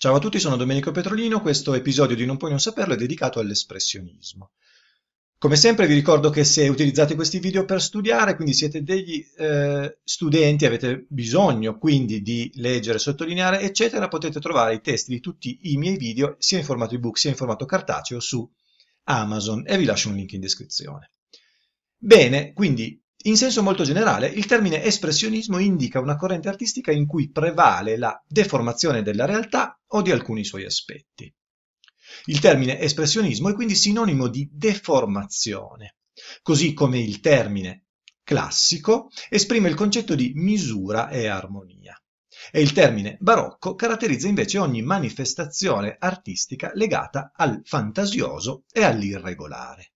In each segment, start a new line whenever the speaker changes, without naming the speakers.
Ciao a tutti, sono Domenico Petrolino, questo episodio di Non puoi non saperlo è dedicato all'espressionismo. Come sempre vi ricordo che se utilizzate questi video per studiare, quindi siete degli eh, studenti, avete bisogno quindi di leggere, sottolineare, eccetera, potete trovare i testi di tutti i miei video, sia in formato ebook sia in formato cartaceo, su Amazon e vi lascio un link in descrizione. Bene, quindi in senso molto generale, il termine espressionismo indica una corrente artistica in cui prevale la deformazione della realtà o di alcuni suoi aspetti. Il termine espressionismo è quindi sinonimo di deformazione, così come il termine classico esprime il concetto di misura e armonia e il termine barocco caratterizza invece ogni manifestazione artistica legata al fantasioso e all'irregolare.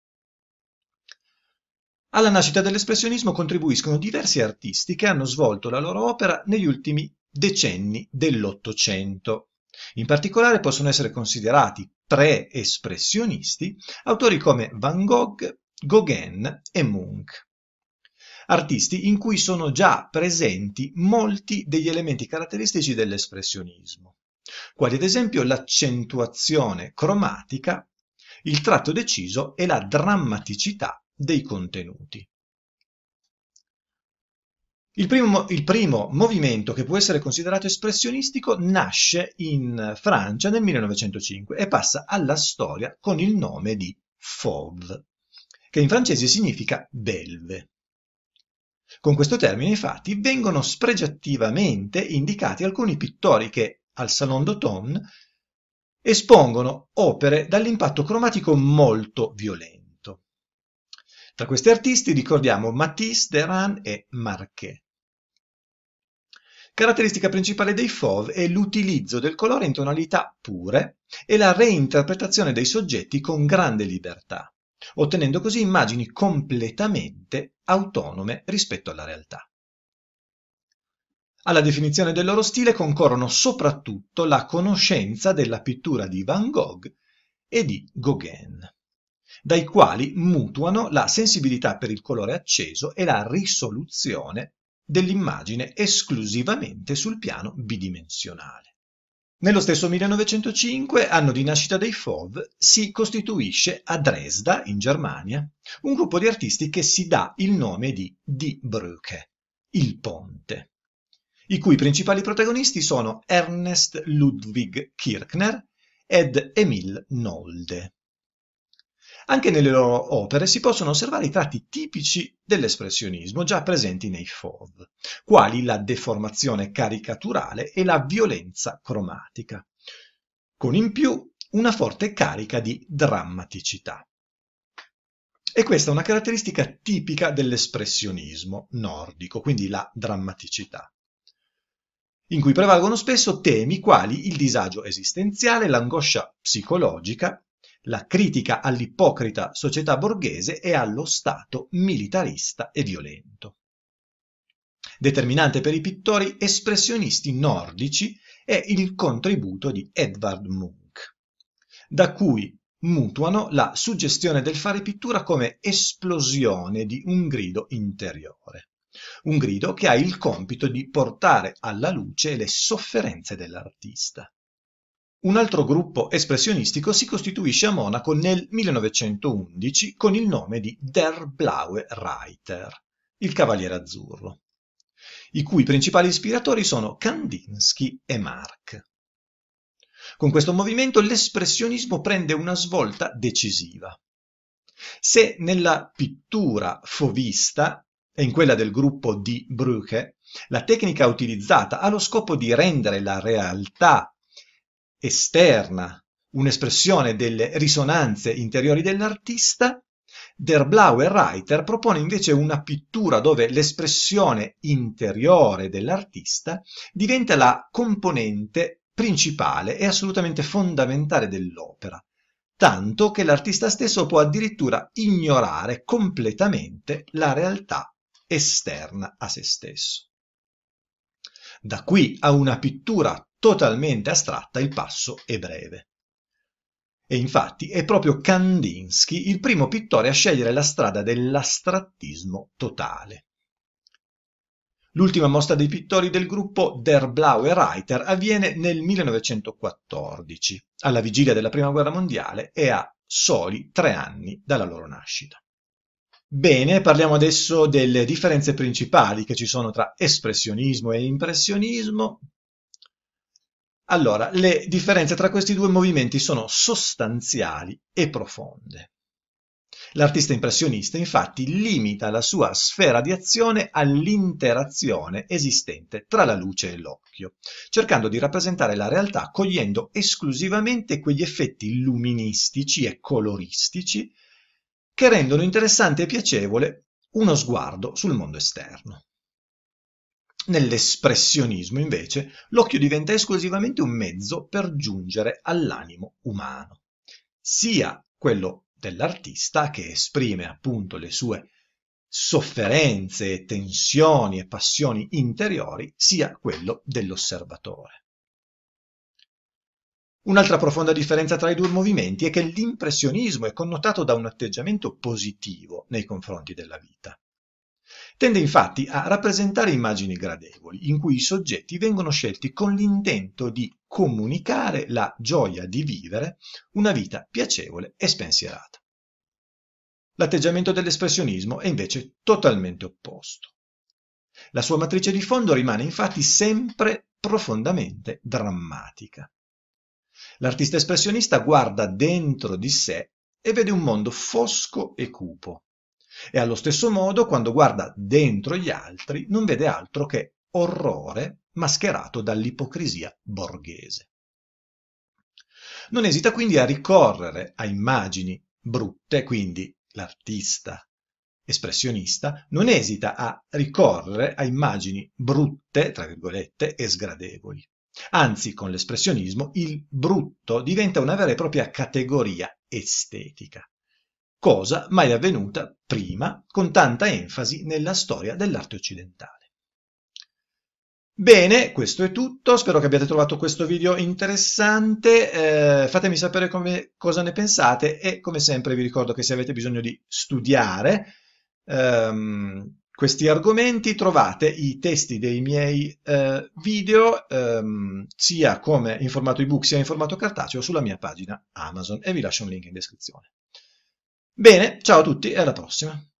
Alla nascita dell'espressionismo contribuiscono diversi artisti che hanno svolto la loro opera negli ultimi decenni dell'Ottocento in particolare possono essere considerati pre-espressionisti autori come Van Gogh, Gauguin e Munch. Artisti in cui sono già presenti molti degli elementi caratteristici dell'espressionismo, quali ad esempio l'accentuazione cromatica, il tratto deciso e la drammaticità dei contenuti. Il primo, il primo, movimento che può essere considerato espressionistico nasce in Francia nel 1905 e passa alla storia con il nome di fauve, che in francese significa belve. Con questo termine, infatti, vengono spregiativamente indicati alcuni pittori che al Salon d'automne espongono opere dall'impatto cromatico molto violento tra questi artisti ricordiamo Matisse, Deran e Marquet. Caratteristica principale dei fauve è l'utilizzo del colore in tonalità pure e la reinterpretazione dei soggetti con grande libertà, ottenendo così immagini completamente autonome rispetto alla realtà. Alla definizione del loro stile concorrono soprattutto la conoscenza della pittura di Van Gogh e di Gauguin dai quali mutuano la sensibilità per il colore acceso e la risoluzione dell'immagine esclusivamente sul piano bidimensionale. Nello stesso 1905, anno di nascita dei Fauve, si costituisce a Dresda, in Germania, un gruppo di artisti che si dà il nome di Die Brücke, il ponte, i cui principali protagonisti sono Ernest Ludwig Kirchner ed Emil Nolde. Anche nelle loro opere si possono osservare i tratti tipici dell'espressionismo già presenti nei fauve, quali la deformazione caricaturale e la violenza cromatica, con in più una forte carica di drammaticità. E questa è una caratteristica tipica dell'espressionismo nordico, quindi la drammaticità, in cui prevalgono spesso temi quali il disagio esistenziale, l'angoscia psicologica, la critica all'ipocrita società borghese e allo Stato militarista e violento. Determinante per i pittori espressionisti nordici è il contributo di Edvard Munch, da cui mutuano la suggestione del fare pittura come esplosione di un grido interiore, un grido che ha il compito di portare alla luce le sofferenze dell'artista. Un altro gruppo espressionistico si costituisce a Monaco nel 1911 con il nome di Der Blaue Reiter, il Cavaliere Azzurro, i cui principali ispiratori sono Kandinsky e Marx. Con questo movimento l'espressionismo prende una svolta decisiva. Se nella pittura fovista e in quella del gruppo di Brücke la tecnica utilizzata ha lo scopo di rendere la realtà esterna, un'espressione delle risonanze interiori dell'artista, Der Blaue Reiter propone invece una pittura dove l'espressione interiore dell'artista diventa la componente principale e assolutamente fondamentale dell'opera, tanto che l'artista stesso può addirittura ignorare completamente la realtà esterna a se stesso. Da qui a una pittura totalmente astratta il passo è breve. E infatti è proprio Kandinsky il primo pittore a scegliere la strada dell'astrattismo totale. L'ultima mostra dei pittori del gruppo Der Blaue Reiter avviene nel 1914, alla vigilia della Prima Guerra Mondiale e a soli tre anni dalla loro nascita. Bene, parliamo adesso delle differenze principali che ci sono tra espressionismo e impressionismo. Allora, le differenze tra questi due movimenti sono sostanziali e profonde. L'artista impressionista infatti limita la sua sfera di azione all'interazione esistente tra la luce e l'occhio, cercando di rappresentare la realtà cogliendo esclusivamente quegli effetti luministici e coloristici che rendono interessante e piacevole uno sguardo sul mondo esterno. Nell'espressionismo, invece, l'occhio diventa esclusivamente un mezzo per giungere all'animo umano, sia quello dell'artista che esprime appunto le sue sofferenze, tensioni e passioni interiori, sia quello dell'osservatore. Un'altra profonda differenza tra i due movimenti è che l'impressionismo è connotato da un atteggiamento positivo nei confronti della vita. Tende infatti a rappresentare immagini gradevoli, in cui i soggetti vengono scelti con l'intento di comunicare la gioia di vivere una vita piacevole e spensierata. L'atteggiamento dell'espressionismo è invece totalmente opposto. La sua matrice di fondo rimane infatti sempre profondamente drammatica. L'artista espressionista guarda dentro di sé e vede un mondo fosco e cupo. E allo stesso modo, quando guarda dentro gli altri, non vede altro che orrore mascherato dall'ipocrisia borghese. Non esita quindi a ricorrere a immagini brutte, quindi l'artista espressionista non esita a ricorrere a immagini brutte, tra virgolette, e sgradevoli. Anzi, con l'espressionismo, il brutto diventa una vera e propria categoria estetica, cosa mai avvenuta prima con tanta enfasi nella storia dell'arte occidentale. Bene, questo è tutto, spero che abbiate trovato questo video interessante, eh, fatemi sapere come, cosa ne pensate e come sempre vi ricordo che se avete bisogno di studiare, ehm, questi argomenti trovate i testi dei miei eh, video ehm, sia come in formato ebook sia in formato cartaceo sulla mia pagina Amazon e vi lascio un link in descrizione. Bene, ciao a tutti e alla prossima.